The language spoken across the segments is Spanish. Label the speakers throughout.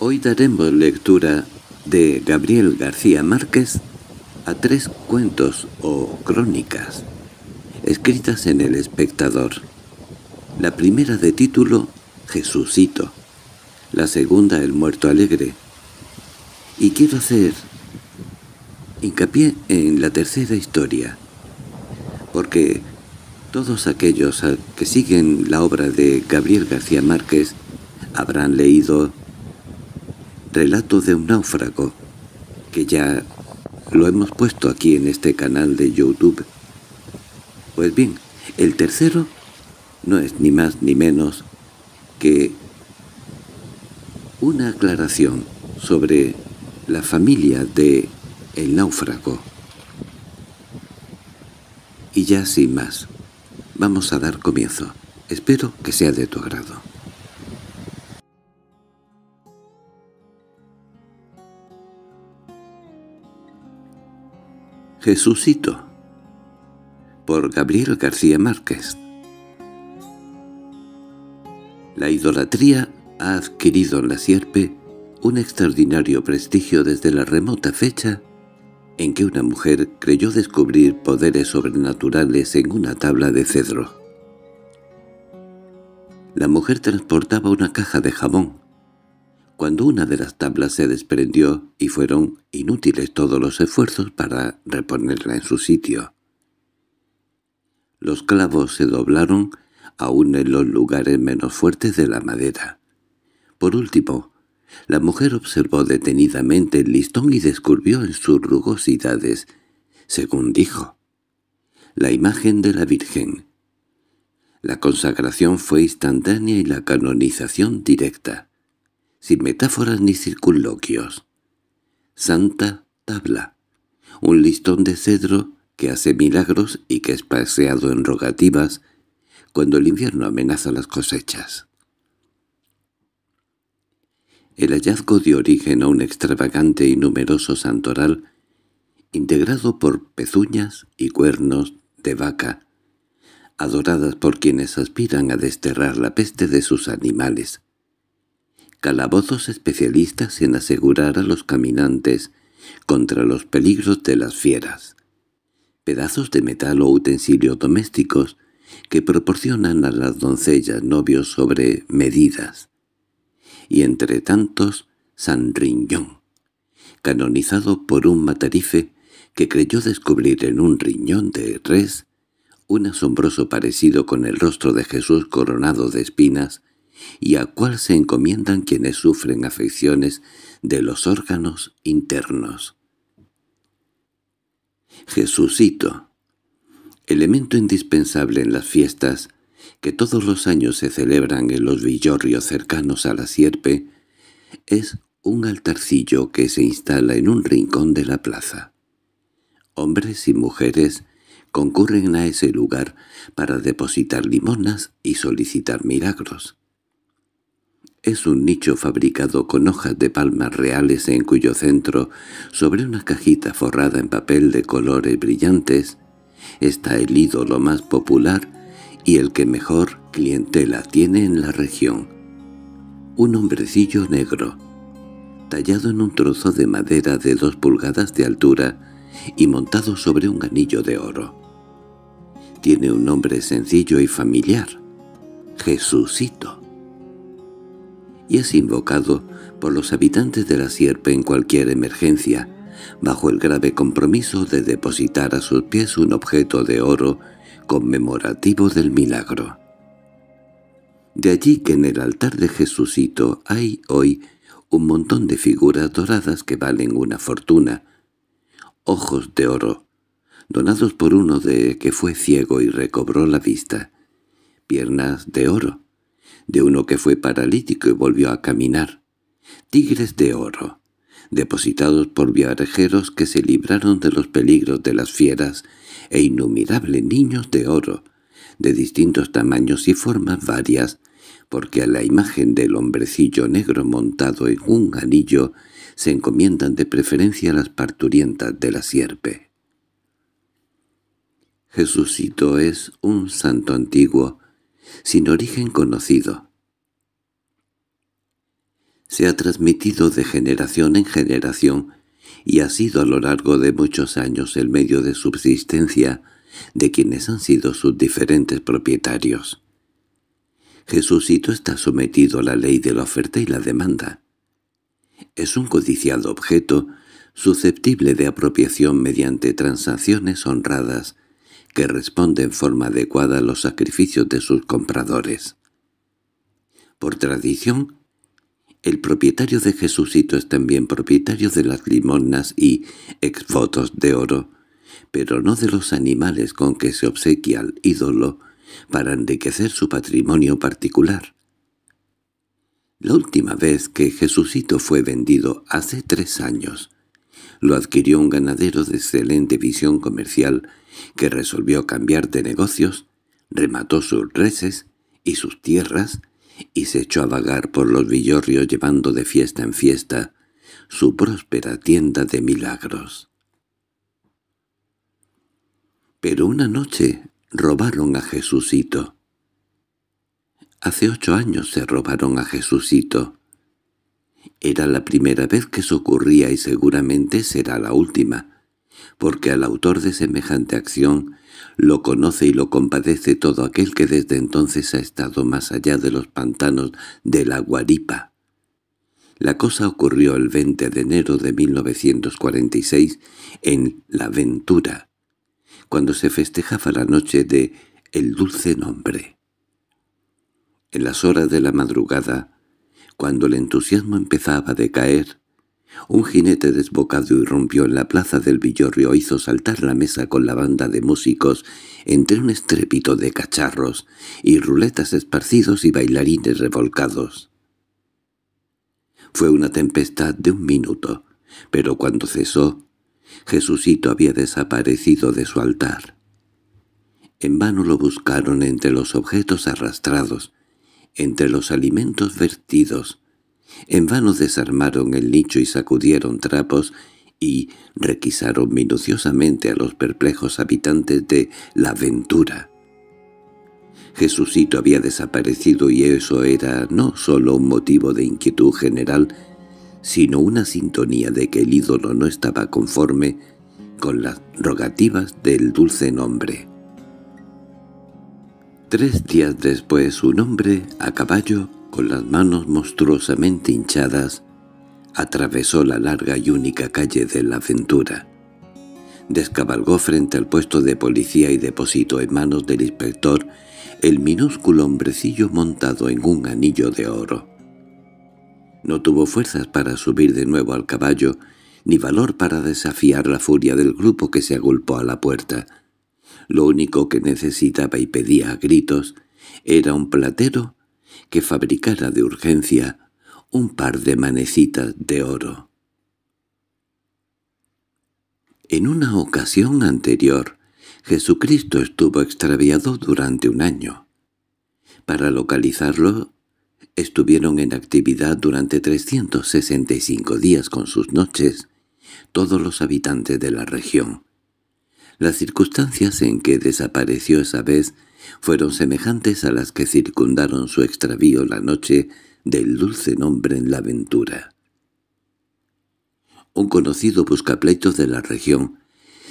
Speaker 1: Hoy daremos lectura de Gabriel García Márquez a tres cuentos o crónicas escritas en El Espectador. La primera de título Jesucito, la segunda El Muerto Alegre. Y quiero hacer hincapié en la tercera historia, porque todos aquellos que siguen la obra de Gabriel García Márquez habrán leído Relato de un náufrago, que ya lo hemos puesto aquí en este canal de YouTube. Pues bien, el tercero no es ni más ni menos que una aclaración sobre la familia de el náufrago. Y ya sin más, vamos a dar comienzo. Espero que sea de tu agrado. Jesucito por Gabriel García Márquez La idolatría ha adquirido en la sierpe un extraordinario prestigio desde la remota fecha en que una mujer creyó descubrir poderes sobrenaturales en una tabla de cedro. La mujer transportaba una caja de jabón, cuando una de las tablas se desprendió y fueron inútiles todos los esfuerzos para reponerla en su sitio. Los clavos se doblaron aún en los lugares menos fuertes de la madera. Por último, la mujer observó detenidamente el listón y descubrió en sus rugosidades, según dijo, la imagen de la Virgen. La consagración fue instantánea y la canonización directa sin metáforas ni circunloquios. Santa tabla, un listón de cedro que hace milagros y que es paseado en rogativas cuando el invierno amenaza las cosechas. El hallazgo dio origen a un extravagante y numeroso santoral integrado por pezuñas y cuernos de vaca, adoradas por quienes aspiran a desterrar la peste de sus animales, calabozos especialistas en asegurar a los caminantes contra los peligros de las fieras, pedazos de metal o utensilios domésticos que proporcionan a las doncellas novios sobre medidas, y entre tantos San Riñón, canonizado por un matarife que creyó descubrir en un riñón de res un asombroso parecido con el rostro de Jesús coronado de espinas y a cuál se encomiendan quienes sufren afecciones de los órganos internos. Jesucito Elemento indispensable en las fiestas, que todos los años se celebran en los villorrios cercanos a la sierpe, es un altarcillo que se instala en un rincón de la plaza. Hombres y mujeres concurren a ese lugar para depositar limonas y solicitar milagros. Es un nicho fabricado con hojas de palmas reales en cuyo centro, sobre una cajita forrada en papel de colores brillantes, está el ídolo más popular y el que mejor clientela tiene en la región. Un hombrecillo negro, tallado en un trozo de madera de dos pulgadas de altura y montado sobre un anillo de oro. Tiene un nombre sencillo y familiar, Jesucito es invocado por los habitantes de la sierpe en cualquier emergencia, bajo el grave compromiso de depositar a sus pies un objeto de oro conmemorativo del milagro. De allí que en el altar de Jesucito hay hoy un montón de figuras doradas que valen una fortuna, ojos de oro, donados por uno de que fue ciego y recobró la vista, piernas de oro, de uno que fue paralítico y volvió a caminar. Tigres de oro, depositados por viajeros que se libraron de los peligros de las fieras, e innumerables niños de oro, de distintos tamaños y formas varias, porque a la imagen del hombrecillo negro montado en un anillo se encomiendan de preferencia las parturientas de la sierpe. Jesucito es un santo antiguo, sin origen conocido. Se ha transmitido de generación en generación y ha sido a lo largo de muchos años el medio de subsistencia de quienes han sido sus diferentes propietarios. Jesucito está sometido a la ley de la oferta y la demanda. Es un codiciado objeto susceptible de apropiación mediante transacciones honradas, que responde en forma adecuada a los sacrificios de sus compradores. Por tradición, el propietario de Jesucito es también propietario de las limonas y exvotos de oro, pero no de los animales con que se obsequia al ídolo para enriquecer su patrimonio particular. La última vez que Jesucito fue vendido hace tres años, lo adquirió un ganadero de excelente visión comercial que resolvió cambiar de negocios, remató sus reses y sus tierras y se echó a vagar por los villorrios llevando de fiesta en fiesta su próspera tienda de milagros. Pero una noche robaron a Jesucito. Hace ocho años se robaron a Jesucito. Era la primera vez que se ocurría y seguramente será la última, porque al autor de semejante acción lo conoce y lo compadece todo aquel que desde entonces ha estado más allá de los pantanos de la Guaripa. La cosa ocurrió el 20 de enero de 1946 en La Ventura, cuando se festejaba la noche de El Dulce Nombre. En las horas de la madrugada, cuando el entusiasmo empezaba a decaer, un jinete desbocado irrumpió en la plaza del Villorrio, hizo saltar la mesa con la banda de músicos entre un estrépito de cacharros y ruletas esparcidos y bailarines revolcados. Fue una tempestad de un minuto, pero cuando cesó, Jesucito había desaparecido de su altar. En vano lo buscaron entre los objetos arrastrados, entre los alimentos vertidos, en vano desarmaron el nicho y sacudieron trapos y requisaron minuciosamente a los perplejos habitantes de la aventura. Jesucito había desaparecido y eso era no solo un motivo de inquietud general, sino una sintonía de que el ídolo no estaba conforme con las rogativas del dulce nombre. Tres días después un hombre, a caballo, con las manos monstruosamente hinchadas, atravesó la larga y única calle de la aventura. Descabalgó frente al puesto de policía y depositó en manos del inspector el minúsculo hombrecillo montado en un anillo de oro. No tuvo fuerzas para subir de nuevo al caballo, ni valor para desafiar la furia del grupo que se agulpó a la puerta. Lo único que necesitaba y pedía a gritos era un platero que fabricara de urgencia un par de manecitas de oro. En una ocasión anterior, Jesucristo estuvo extraviado durante un año. Para localizarlo, estuvieron en actividad durante 365 días con sus noches todos los habitantes de la región. Las circunstancias en que desapareció esa vez fueron semejantes a las que circundaron su extravío la noche del dulce nombre en la aventura. Un conocido buscapleito de la región,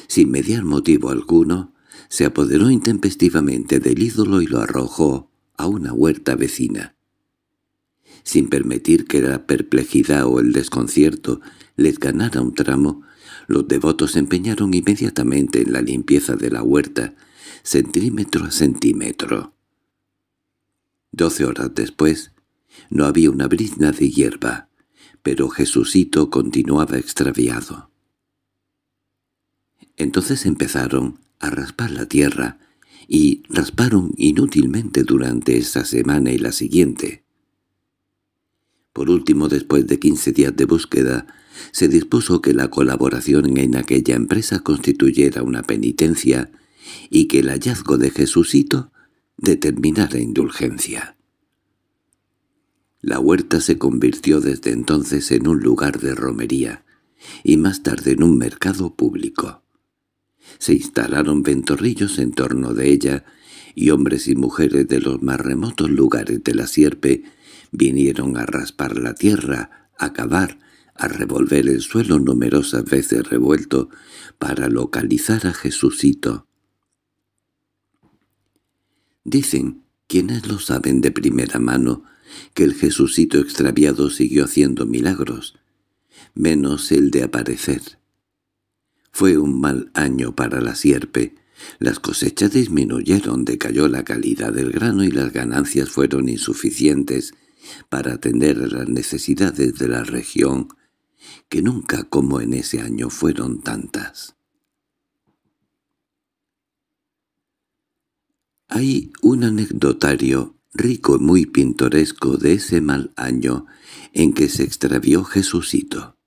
Speaker 1: sin mediar motivo alguno, se apoderó intempestivamente del ídolo y lo arrojó a una huerta vecina. Sin permitir que la perplejidad o el desconcierto les ganara un tramo, los devotos empeñaron inmediatamente en la limpieza de la huerta, centímetro a centímetro. Doce horas después, no había una brizna de hierba, pero Jesucito continuaba extraviado. Entonces empezaron a raspar la tierra, y rasparon inútilmente durante esa semana y la siguiente. Por último, después de quince días de búsqueda, se dispuso que la colaboración en aquella empresa constituyera una penitencia y que el hallazgo de Jesucito determinara indulgencia. La huerta se convirtió desde entonces en un lugar de romería, y más tarde en un mercado público. Se instalaron ventorrillos en torno de ella, y hombres y mujeres de los más remotos lugares de la sierpe vinieron a raspar la tierra, a cavar, a revolver el suelo numerosas veces revuelto para localizar a Jesucito. Dicen, quienes lo saben de primera mano, que el Jesucito extraviado siguió haciendo milagros, menos el de aparecer. Fue un mal año para la sierpe. Las cosechas disminuyeron, decayó la calidad del grano y las ganancias fueron insuficientes para atender a las necesidades de la región, que nunca como en ese año fueron tantas. Hay un anecdotario rico y muy pintoresco de ese mal año en que se extravió Jesucito.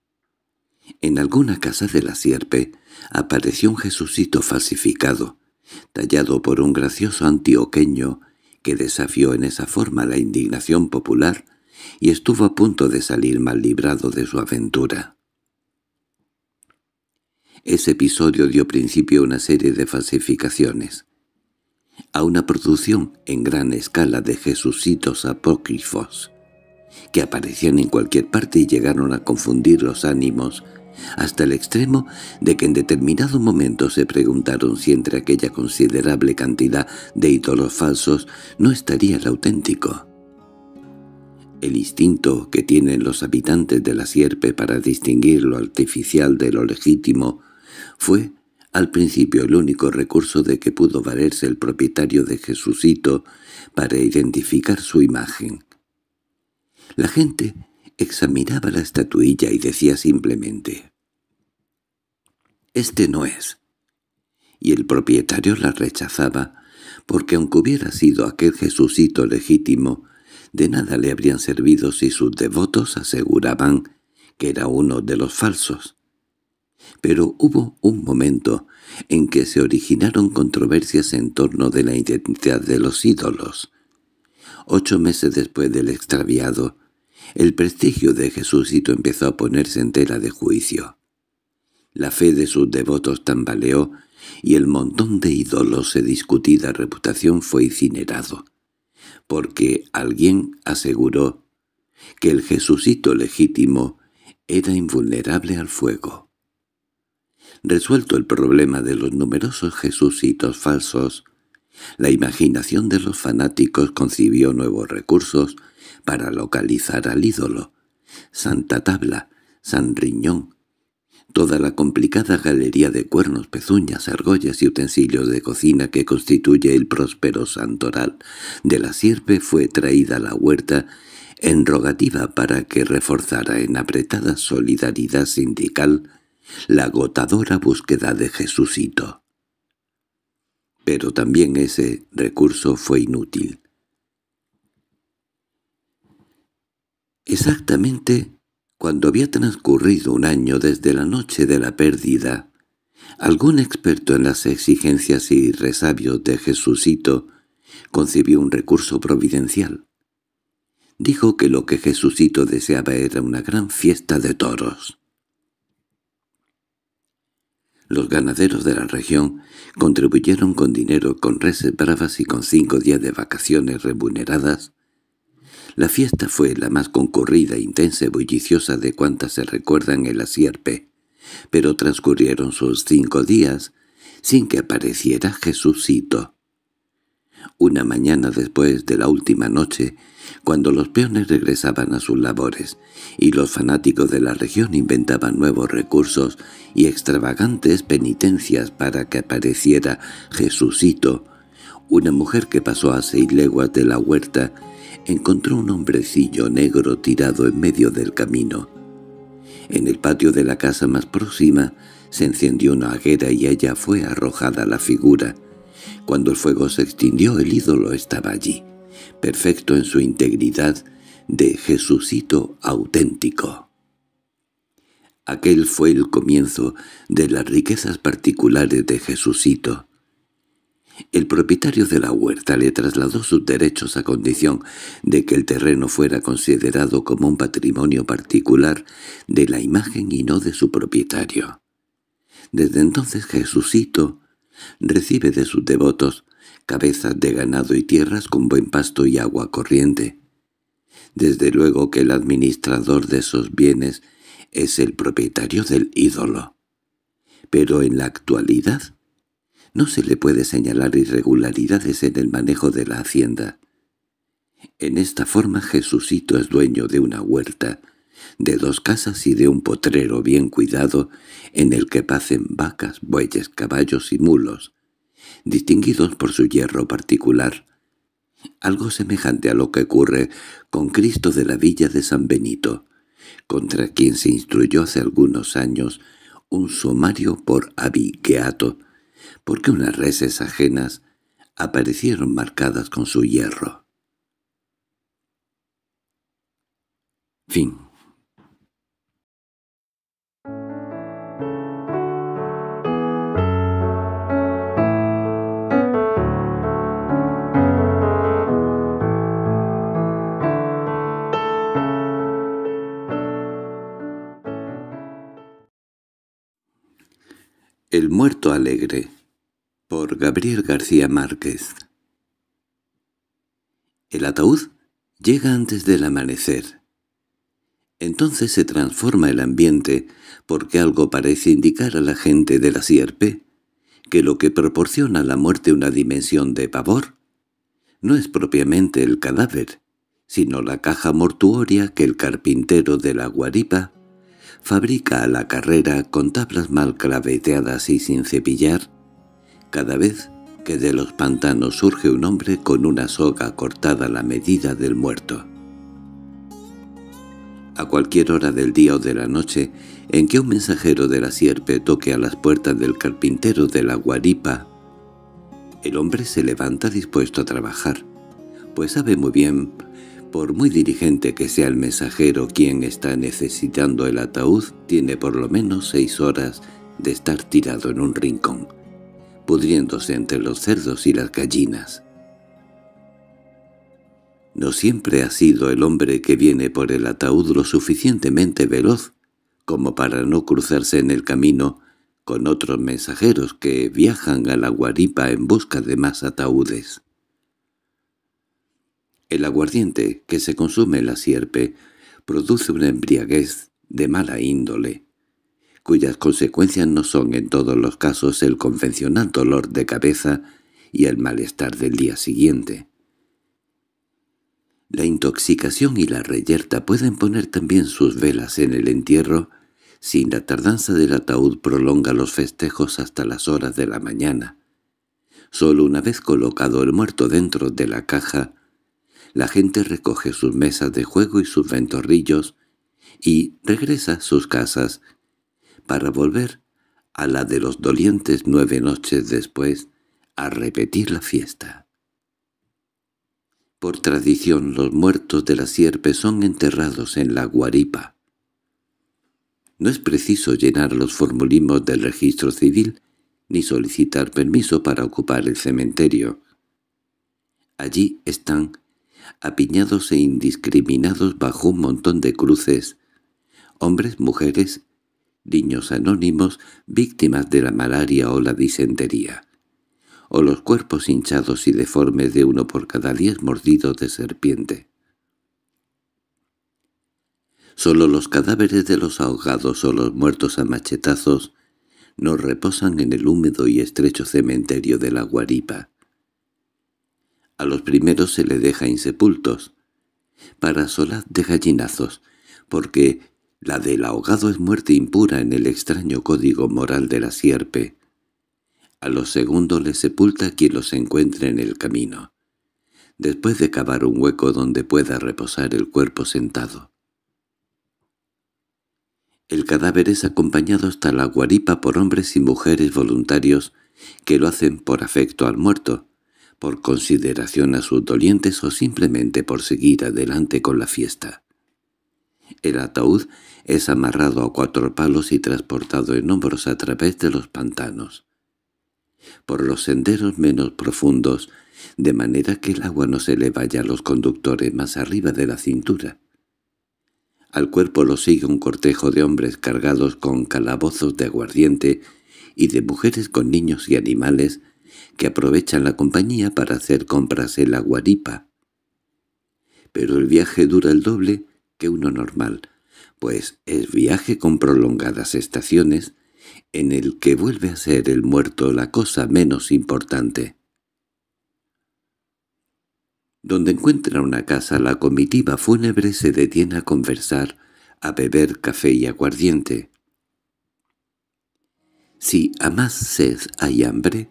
Speaker 1: En alguna casa de la sierpe apareció un Jesucito falsificado, tallado por un gracioso antioqueño que desafió en esa forma la indignación popular y estuvo a punto de salir mal librado de su aventura. Ese episodio dio principio a una serie de falsificaciones a una producción en gran escala de jesucitos apócrifos, que aparecían en cualquier parte y llegaron a confundir los ánimos, hasta el extremo de que en determinado momento se preguntaron si entre aquella considerable cantidad de ídolos falsos no estaría el auténtico. El instinto que tienen los habitantes de la sierpe para distinguir lo artificial de lo legítimo fue al principio el único recurso de que pudo valerse el propietario de Jesucito para identificar su imagen. La gente examinaba la estatuilla y decía simplemente «Este no es». Y el propietario la rechazaba, porque aunque hubiera sido aquel Jesucito legítimo, de nada le habrían servido si sus devotos aseguraban que era uno de los falsos pero hubo un momento en que se originaron controversias en torno de la identidad de los ídolos. Ocho meses después del extraviado, el prestigio de Jesucito empezó a ponerse entera de juicio. La fe de sus devotos tambaleó y el montón de ídolos de discutida reputación fue incinerado, porque alguien aseguró que el Jesucito legítimo era invulnerable al fuego. Resuelto el problema de los numerosos jesucitos falsos, la imaginación de los fanáticos concibió nuevos recursos para localizar al ídolo. Santa Tabla, San Riñón, toda la complicada galería de cuernos, pezuñas, argollas y utensilios de cocina que constituye el próspero santoral de la sierpe fue traída a la huerta en rogativa para que reforzara en apretada solidaridad sindical la agotadora búsqueda de Jesucito. Pero también ese recurso fue inútil. Exactamente cuando había transcurrido un año desde la noche de la pérdida, algún experto en las exigencias y resabios de Jesucito concibió un recurso providencial. Dijo que lo que Jesucito deseaba era una gran fiesta de toros. Los ganaderos de la región contribuyeron con dinero, con reses bravas y con cinco días de vacaciones remuneradas. La fiesta fue la más concurrida, intensa y bulliciosa de cuantas se recuerdan en la sierpe, pero transcurrieron sus cinco días sin que apareciera Jesucito. Una mañana después de la última noche, cuando los peones regresaban a sus labores y los fanáticos de la región inventaban nuevos recursos y extravagantes penitencias para que apareciera Jesucito, una mujer que pasó a seis leguas de la huerta encontró un hombrecillo negro tirado en medio del camino. En el patio de la casa más próxima se encendió una hoguera y ella fue arrojada la figura, cuando el fuego se extinguió el ídolo estaba allí, perfecto en su integridad de Jesucito auténtico. Aquel fue el comienzo de las riquezas particulares de Jesucito. El propietario de la huerta le trasladó sus derechos a condición de que el terreno fuera considerado como un patrimonio particular de la imagen y no de su propietario. Desde entonces Jesucito Recibe de sus devotos cabezas de ganado y tierras con buen pasto y agua corriente. Desde luego que el administrador de esos bienes es el propietario del ídolo. Pero en la actualidad no se le puede señalar irregularidades en el manejo de la hacienda. En esta forma Jesucito es dueño de una huerta, de dos casas y de un potrero bien cuidado en el que pacen vacas, bueyes, caballos y mulos, distinguidos por su hierro particular, algo semejante a lo que ocurre con Cristo de la villa de San Benito, contra quien se instruyó hace algunos años un sumario por abigueato, porque unas reses ajenas aparecieron marcadas con su hierro. Fin El muerto alegre por Gabriel García Márquez El ataúd llega antes del amanecer. Entonces se transforma el ambiente porque algo parece indicar a la gente de la sierpe que lo que proporciona a la muerte una dimensión de pavor no es propiamente el cadáver, sino la caja mortuoria que el carpintero de la guaripa fabrica a la carrera con tablas mal claveteadas y sin cepillar, cada vez que de los pantanos surge un hombre con una soga cortada a la medida del muerto. A cualquier hora del día o de la noche en que un mensajero de la sierpe toque a las puertas del carpintero de la guaripa, el hombre se levanta dispuesto a trabajar, pues sabe muy bien por muy dirigente que sea el mensajero quien está necesitando el ataúd, tiene por lo menos seis horas de estar tirado en un rincón, pudriéndose entre los cerdos y las gallinas. No siempre ha sido el hombre que viene por el ataúd lo suficientemente veloz como para no cruzarse en el camino con otros mensajeros que viajan a la guaripa en busca de más ataúdes. El aguardiente que se consume la sierpe produce una embriaguez de mala índole, cuyas consecuencias no son en todos los casos el convencional dolor de cabeza y el malestar del día siguiente. La intoxicación y la reyerta pueden poner también sus velas en el entierro si la tardanza del ataúd prolonga los festejos hasta las horas de la mañana. Solo una vez colocado el muerto dentro de la caja, la gente recoge sus mesas de juego y sus ventorrillos y regresa a sus casas para volver a la de los dolientes nueve noches después a repetir la fiesta. Por tradición los muertos de la sierpe son enterrados en la guaripa. No es preciso llenar los formulimos del registro civil ni solicitar permiso para ocupar el cementerio. Allí están apiñados e indiscriminados bajo un montón de cruces, hombres, mujeres, niños anónimos, víctimas de la malaria o la disentería, o los cuerpos hinchados y deformes de uno por cada diez mordidos de serpiente. Solo los cadáveres de los ahogados o los muertos a machetazos no reposan en el húmedo y estrecho cementerio de la guaripa. A los primeros se le deja insepultos, para solaz de gallinazos, porque la del ahogado es muerte impura en el extraño código moral de la sierpe. A los segundos les sepulta quien los encuentre en el camino, después de cavar un hueco donde pueda reposar el cuerpo sentado. El cadáver es acompañado hasta la guaripa por hombres y mujeres voluntarios que lo hacen por afecto al muerto, por consideración a sus dolientes o simplemente por seguir adelante con la fiesta. El ataúd es amarrado a cuatro palos y transportado en hombros a través de los pantanos, por los senderos menos profundos, de manera que el agua no se le vaya a los conductores más arriba de la cintura. Al cuerpo lo sigue un cortejo de hombres cargados con calabozos de aguardiente y de mujeres con niños y animales que aprovechan la compañía para hacer compras en la guaripa. Pero el viaje dura el doble que uno normal, pues es viaje con prolongadas estaciones, en el que vuelve a ser el muerto la cosa menos importante. Donde encuentra una casa la comitiva fúnebre se detiene a conversar, a beber café y aguardiente. Si a más sed hay hambre,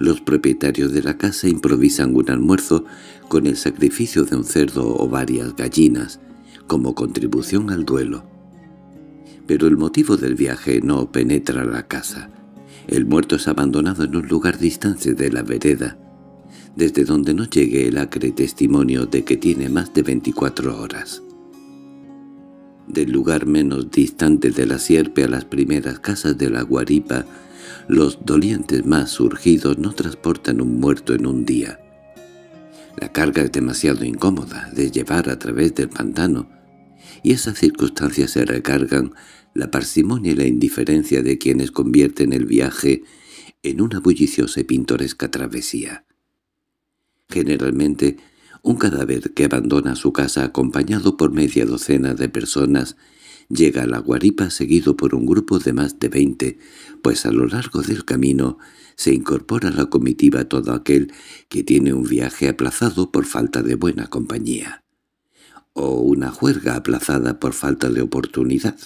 Speaker 1: los propietarios de la casa improvisan un almuerzo con el sacrificio de un cerdo o varias gallinas, como contribución al duelo. Pero el motivo del viaje no penetra la casa. El muerto es abandonado en un lugar distante de la vereda, desde donde no llegue el acre testimonio de que tiene más de 24 horas. Del lugar menos distante de la sierpe a las primeras casas de la guaripa, los dolientes más surgidos no transportan un muerto en un día. La carga es demasiado incómoda de llevar a través del pantano, y esas circunstancias se recargan la parsimonia y la indiferencia de quienes convierten el viaje en una bulliciosa y pintoresca travesía. Generalmente, un cadáver que abandona su casa acompañado por media docena de personas llega a la guaripa seguido por un grupo de más de veinte, pues a lo largo del camino se incorpora a la comitiva todo aquel que tiene un viaje aplazado por falta de buena compañía, o una juerga aplazada por falta de oportunidad.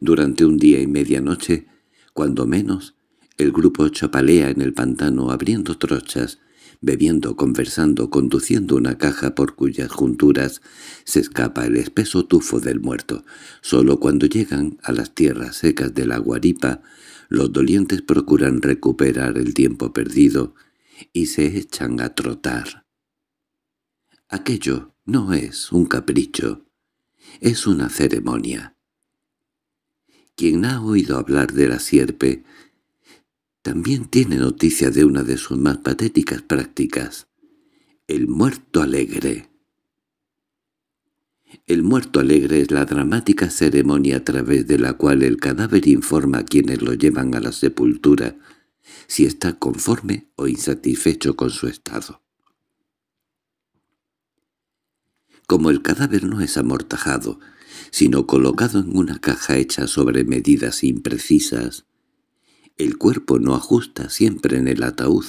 Speaker 1: Durante un día y media noche, cuando menos, el grupo chapalea en el pantano abriendo trochas, bebiendo, conversando, conduciendo una caja por cuyas junturas se escapa el espeso tufo del muerto. Solo cuando llegan a las tierras secas de la guaripa, los dolientes procuran recuperar el tiempo perdido y se echan a trotar. Aquello no es un capricho, es una ceremonia. Quien ha oído hablar de la sierpe también tiene noticia de una de sus más patéticas prácticas, el muerto alegre. El muerto alegre es la dramática ceremonia a través de la cual el cadáver informa a quienes lo llevan a la sepultura si está conforme o insatisfecho con su estado. Como el cadáver no es amortajado, sino colocado en una caja hecha sobre medidas imprecisas, el cuerpo no ajusta siempre en el ataúd.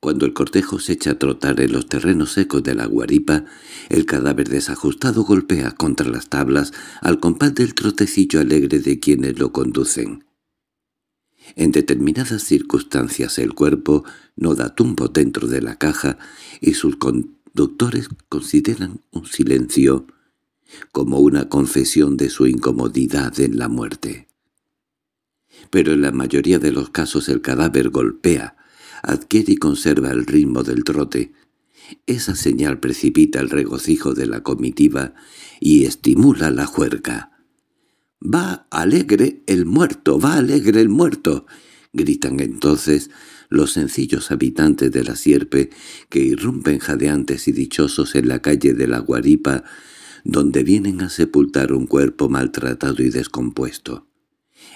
Speaker 1: Cuando el cortejo se echa a trotar en los terrenos secos de la guaripa, el cadáver desajustado golpea contra las tablas al compás del trotecillo alegre de quienes lo conducen. En determinadas circunstancias el cuerpo no da tumbo dentro de la caja y sus conductores consideran un silencio como una confesión de su incomodidad en la muerte pero en la mayoría de los casos el cadáver golpea, adquiere y conserva el ritmo del trote. Esa señal precipita el regocijo de la comitiva y estimula la juerga. «¡Va alegre el muerto! ¡Va alegre el muerto!» gritan entonces los sencillos habitantes de la sierpe que irrumpen jadeantes y dichosos en la calle de la Guaripa, donde vienen a sepultar un cuerpo maltratado y descompuesto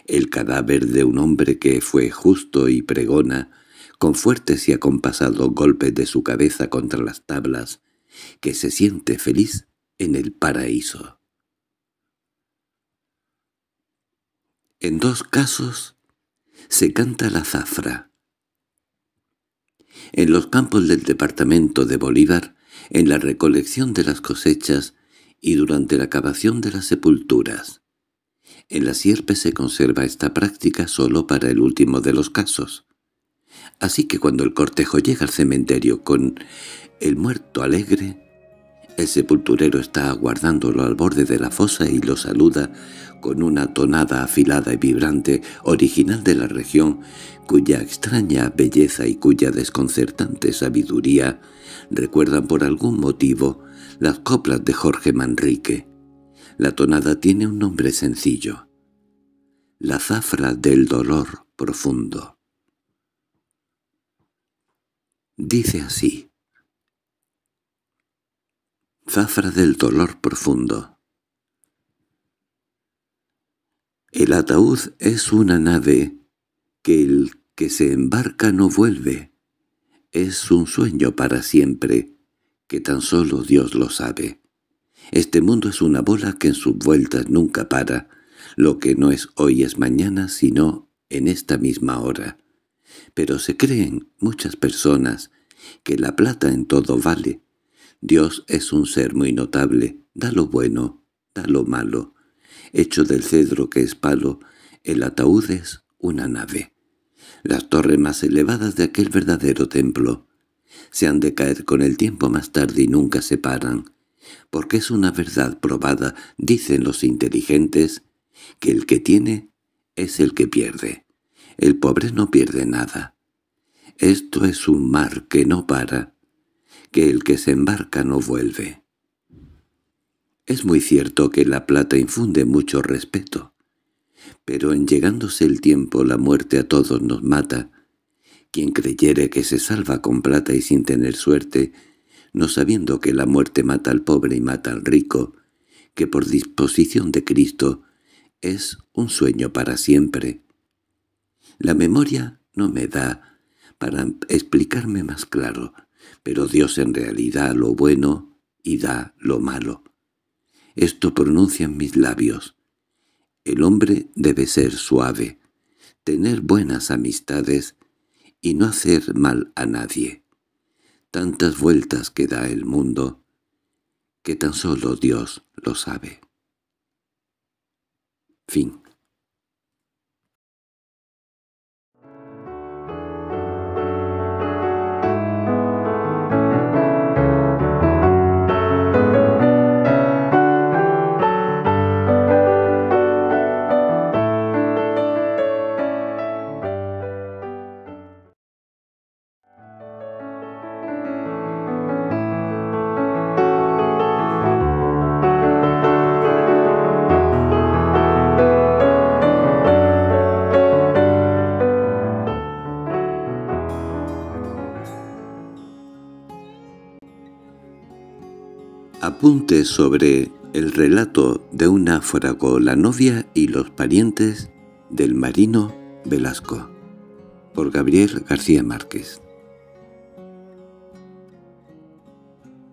Speaker 1: el cadáver de un hombre que fue justo y pregona, con fuertes y acompasados golpes de su cabeza contra las tablas, que se siente feliz en el paraíso. En dos casos se canta la zafra. En los campos del departamento de Bolívar, en la recolección de las cosechas y durante la cavación de las sepulturas, en la sierpe se conserva esta práctica solo para el último de los casos. Así que cuando el cortejo llega al cementerio con el muerto alegre, el sepulturero está aguardándolo al borde de la fosa y lo saluda con una tonada afilada y vibrante original de la región, cuya extraña belleza y cuya desconcertante sabiduría recuerdan por algún motivo las coplas de Jorge Manrique. La tonada tiene un nombre sencillo. La zafra del dolor profundo. Dice así. Zafra del dolor profundo. El ataúd es una nave que el que se embarca no vuelve. Es un sueño para siempre, que tan solo Dios lo sabe. Este mundo es una bola que en sus vueltas nunca para. Lo que no es hoy es mañana, sino en esta misma hora. Pero se creen muchas personas que la plata en todo vale. Dios es un ser muy notable, da lo bueno, da lo malo. Hecho del cedro que es palo, el ataúd es una nave. Las torres más elevadas de aquel verdadero templo se han de caer con el tiempo más tarde y nunca se paran porque es una verdad probada, dicen los inteligentes, que el que tiene es el que pierde. El pobre no pierde nada. Esto es un mar que no para, que el que se embarca no vuelve. Es muy cierto que la plata infunde mucho respeto, pero en llegándose el tiempo la muerte a todos nos mata. Quien creyere que se salva con plata y sin tener suerte, no sabiendo que la muerte mata al pobre y mata al rico, que por disposición de Cristo es un sueño para siempre. La memoria no me da para explicarme más claro, pero Dios en realidad lo bueno y da lo malo. Esto pronuncian mis labios. El hombre debe ser suave, tener buenas amistades y no hacer mal a nadie tantas vueltas que da el mundo, que tan solo Dios lo sabe. Fin sobre el relato de un náufrago, la novia y los parientes del marino Velasco, por Gabriel García Márquez.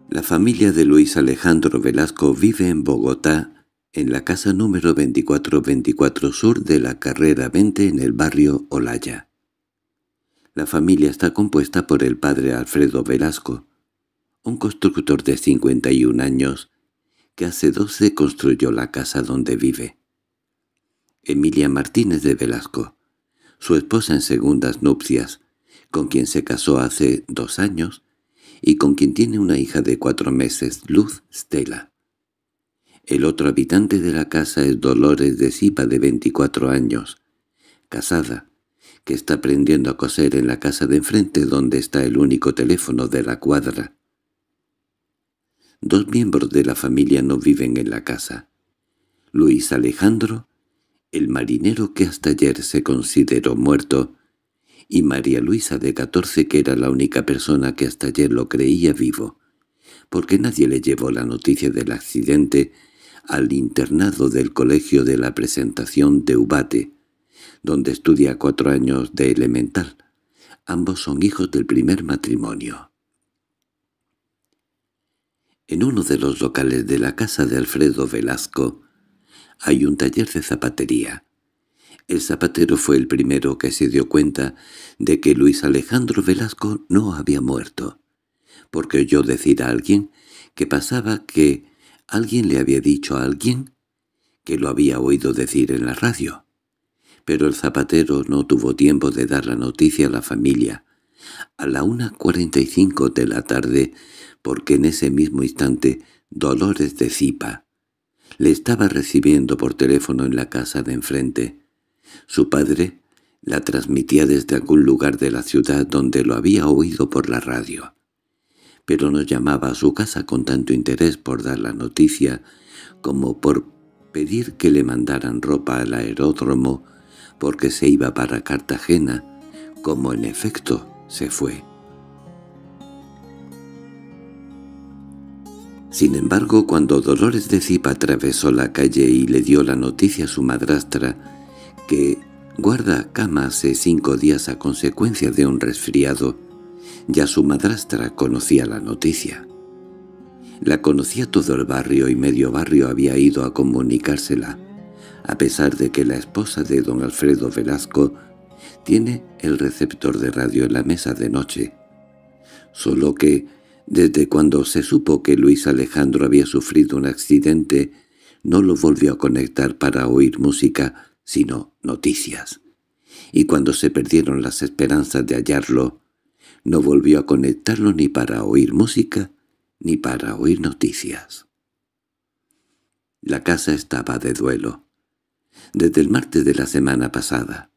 Speaker 1: La familia de Luis Alejandro Velasco vive en Bogotá, en la casa número 2424 sur de la carrera 20 en el barrio Olaya. La familia está compuesta por el padre Alfredo Velasco, un constructor de 51 años, que hace 12 construyó la casa donde vive. Emilia Martínez de Velasco, su esposa en segundas nupcias, con quien se casó hace dos años y con quien tiene una hija de cuatro meses, Luz Stella. El otro habitante de la casa es Dolores de Sipa de 24 años, casada, que está aprendiendo a coser en la casa de enfrente donde está el único teléfono de la cuadra. Dos miembros de la familia no viven en la casa. Luis Alejandro, el marinero que hasta ayer se consideró muerto, y María Luisa de catorce que era la única persona que hasta ayer lo creía vivo, porque nadie le llevó la noticia del accidente al internado del Colegio de la Presentación de Ubate, donde estudia cuatro años de elemental. Ambos son hijos del primer matrimonio. En uno de los locales de la casa de Alfredo Velasco hay un taller de zapatería. El zapatero fue el primero que se dio cuenta de que Luis Alejandro Velasco no había muerto, porque oyó decir a alguien que pasaba que alguien le había dicho a alguien que lo había oído decir en la radio. Pero el zapatero no tuvo tiempo de dar la noticia a la familia, a la 1.45 de la tarde, porque en ese mismo instante Dolores de Zipa le estaba recibiendo por teléfono en la casa de enfrente. Su padre la transmitía desde algún lugar de la ciudad donde lo había oído por la radio. Pero nos llamaba a su casa con tanto interés por dar la noticia como por pedir que le mandaran ropa al aeródromo porque se iba para Cartagena, como en efecto se fue. Sin embargo, cuando Dolores de Zipa atravesó la calle y le dio la noticia a su madrastra que guarda cama hace cinco días a consecuencia de un resfriado, ya su madrastra conocía la noticia. La conocía todo el barrio y medio barrio había ido a comunicársela, a pesar de que la esposa de don Alfredo Velasco tiene el receptor de radio en la mesa de noche. Solo que, desde cuando se supo que Luis Alejandro había sufrido un accidente, no lo volvió a conectar para oír música, sino noticias. Y cuando se perdieron las esperanzas de hallarlo, no volvió a conectarlo ni para oír música ni para oír noticias. La casa estaba de duelo. Desde el martes de la semana pasada,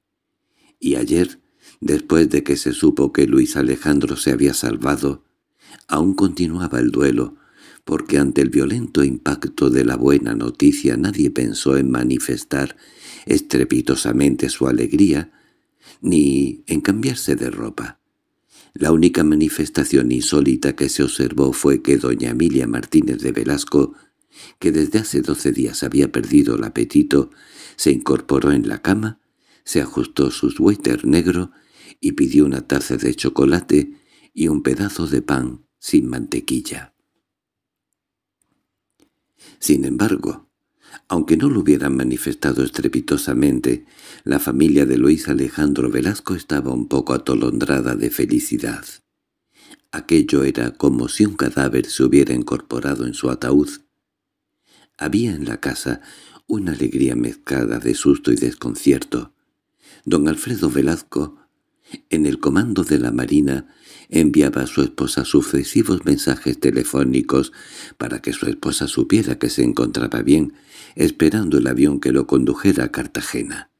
Speaker 1: y ayer, después de que se supo que Luis Alejandro se había salvado, aún continuaba el duelo, porque ante el violento impacto de la buena noticia nadie pensó en manifestar estrepitosamente su alegría, ni en cambiarse de ropa. La única manifestación insólita que se observó fue que doña Emilia Martínez de Velasco, que desde hace doce días había perdido el apetito, se incorporó en la cama se ajustó su suéter negro y pidió una taza de chocolate y un pedazo de pan sin mantequilla. Sin embargo, aunque no lo hubieran manifestado estrepitosamente, la familia de Luis Alejandro Velasco estaba un poco atolondrada de felicidad. Aquello era como si un cadáver se hubiera incorporado en su ataúd. Había en la casa una alegría mezclada de susto y desconcierto. Don Alfredo Velasco, en el comando de la Marina, enviaba a su esposa sucesivos mensajes telefónicos para que su esposa supiera que se encontraba bien, esperando el avión que lo condujera a Cartagena.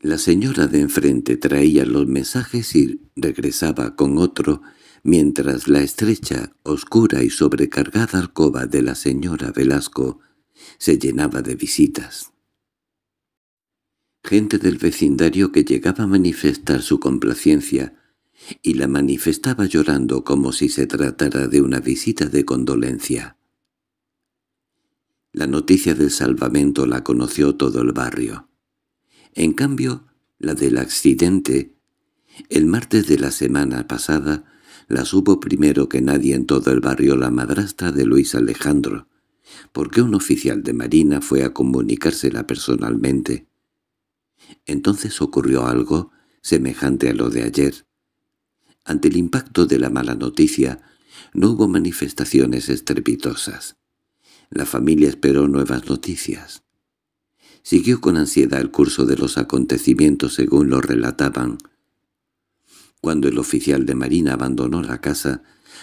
Speaker 1: La señora de enfrente traía los mensajes y regresaba con otro, mientras la estrecha, oscura y sobrecargada alcoba de la señora Velasco se llenaba de visitas gente del vecindario que llegaba a manifestar su complacencia, y la manifestaba llorando como si se tratara de una visita de condolencia. La noticia del salvamento la conoció todo el barrio. En cambio, la del accidente, el martes de la semana pasada, la hubo primero que nadie en todo el barrio la madrastra de Luis Alejandro, porque un oficial de marina fue a comunicársela personalmente. Entonces ocurrió algo semejante a lo de ayer. Ante el impacto de la mala noticia, no hubo manifestaciones estrepitosas. La familia esperó nuevas noticias. Siguió con ansiedad el curso de los acontecimientos según lo relataban. Cuando el oficial de marina abandonó la casa,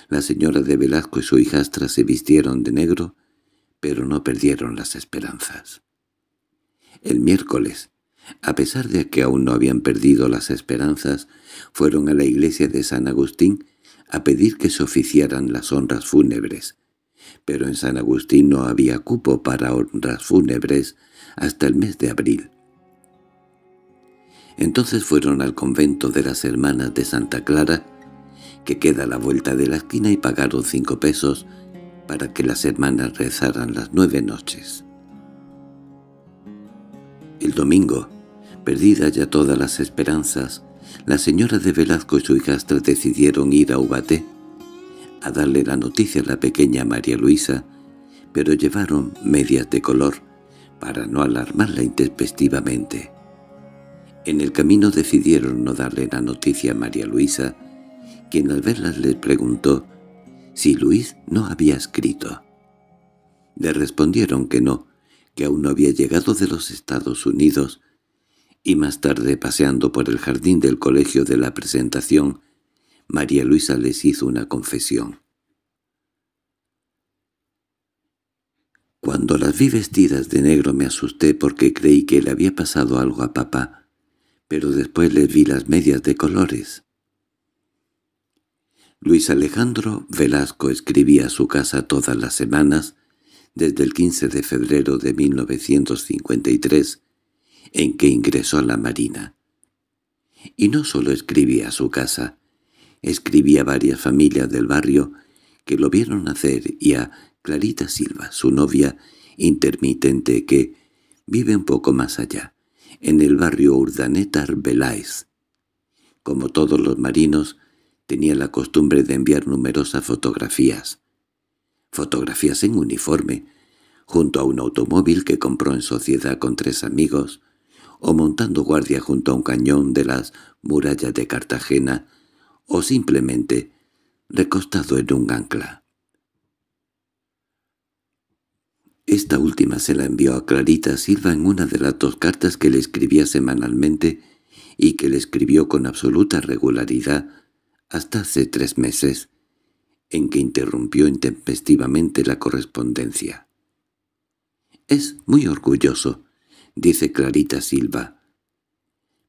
Speaker 1: la señora de Velasco y su hijastra se vistieron de negro, pero no perdieron las esperanzas. El miércoles, a pesar de que aún no habían perdido las esperanzas, fueron a la iglesia de San Agustín a pedir que se oficiaran las honras fúnebres. Pero en San Agustín no había cupo para honras fúnebres hasta el mes de abril. Entonces fueron al convento de las hermanas de Santa Clara, que queda a la vuelta de la esquina y pagaron cinco pesos para que las hermanas rezaran las nueve noches. El domingo, Perdidas ya todas las esperanzas, la señora de Velasco y su hijastra decidieron ir a Ubaté a darle la noticia a la pequeña María Luisa, pero llevaron medias de color para no alarmarla intempestivamente. En el camino decidieron no darle la noticia a María Luisa, quien al verlas les preguntó si Luis no había escrito. Le respondieron que no, que aún no había llegado de los Estados Unidos, y más tarde, paseando por el jardín del colegio de la presentación, María Luisa les hizo una confesión. Cuando las vi vestidas de negro me asusté porque creí que le había pasado algo a papá, pero después les vi las medias de colores. Luis Alejandro Velasco escribía a su casa todas las semanas, desde el 15 de febrero de 1953, en que ingresó a la Marina. Y no solo escribía a su casa, escribía a varias familias del barrio que lo vieron hacer y a Clarita Silva, su novia intermitente que vive un poco más allá, en el barrio Urdanetar Arbeláez. Como todos los marinos, tenía la costumbre de enviar numerosas fotografías. Fotografías en uniforme, junto a un automóvil que compró en sociedad con tres amigos, o montando guardia junto a un cañón de las murallas de Cartagena, o simplemente recostado en un ancla. Esta última se la envió a Clarita Silva en una de las dos cartas que le escribía semanalmente y que le escribió con absoluta regularidad hasta hace tres meses, en que interrumpió intempestivamente la correspondencia. «Es muy orgulloso», dice Clarita Silva.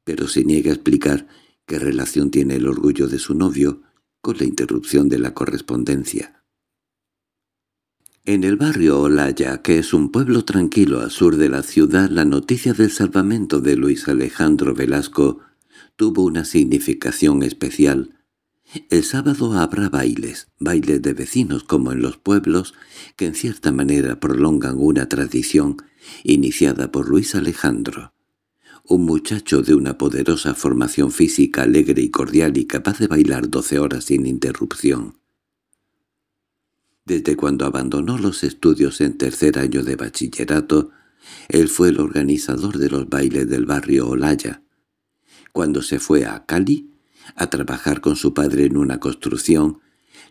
Speaker 1: Pero se niega a explicar qué relación tiene el orgullo de su novio con la interrupción de la correspondencia. En el barrio Olaya, que es un pueblo tranquilo al sur de la ciudad, la noticia del salvamento de Luis Alejandro Velasco tuvo una significación especial. El sábado habrá bailes, bailes de vecinos como en los pueblos, que en cierta manera prolongan una tradición iniciada por Luis Alejandro, un muchacho de una poderosa formación física alegre y cordial y capaz de bailar doce horas sin interrupción. Desde cuando abandonó los estudios en tercer año de bachillerato, él fue el organizador de los bailes del barrio Olaya. Cuando se fue a Cali a trabajar con su padre en una construcción,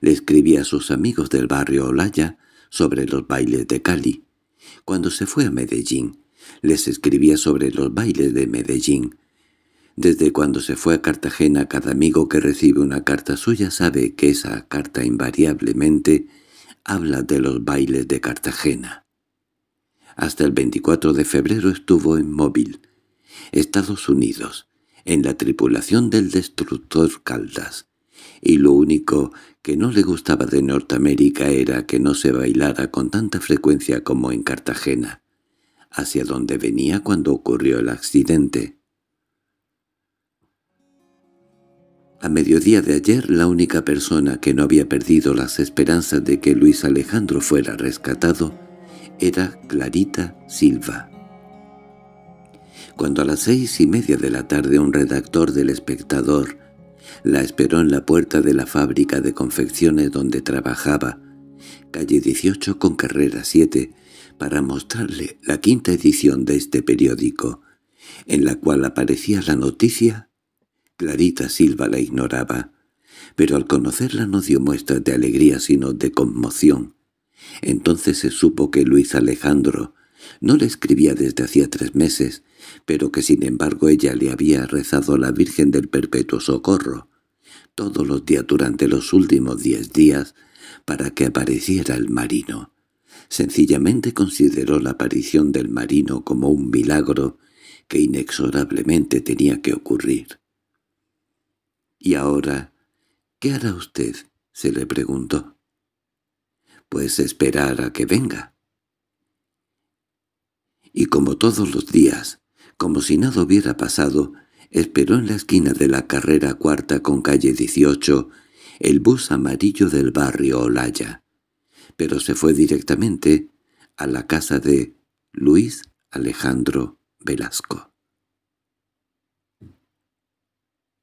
Speaker 1: le escribía a sus amigos del barrio Olaya sobre los bailes de Cali. Cuando se fue a Medellín, les escribía sobre los bailes de Medellín. Desde cuando se fue a Cartagena, cada amigo que recibe una carta suya sabe que esa carta invariablemente habla de los bailes de Cartagena. Hasta el 24 de febrero estuvo en Móvil, Estados Unidos, en la tripulación del destructor Caldas, y lo único que no le gustaba de Norteamérica era que no se bailara con tanta frecuencia como en Cartagena, hacia donde venía cuando ocurrió el accidente. A mediodía de ayer la única persona que no había perdido las esperanzas de que Luis Alejandro fuera rescatado era Clarita Silva. Cuando a las seis y media de la tarde un redactor del espectador la esperó en la puerta de la fábrica de confecciones donde trabajaba, calle 18 con carrera 7, para mostrarle la quinta edición de este periódico, en la cual aparecía la noticia. Clarita Silva la ignoraba, pero al conocerla no dio muestras de alegría sino de conmoción. Entonces se supo que Luis Alejandro no le escribía desde hacía tres meses, pero que sin embargo ella le había rezado a la Virgen del Perpetuo Socorro, todos los días durante los últimos diez días, para que apareciera el marino. Sencillamente consideró la aparición del marino como un milagro que inexorablemente tenía que ocurrir. —¿Y ahora qué hará usted? —se le preguntó. —Pues esperar a que venga y como todos los días, como si nada hubiera pasado, esperó en la esquina de la carrera cuarta con calle 18 el bus amarillo del barrio Olaya, pero se fue directamente a la casa de Luis Alejandro Velasco.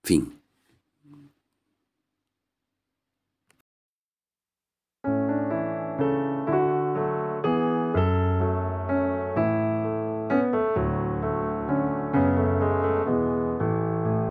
Speaker 1: Fin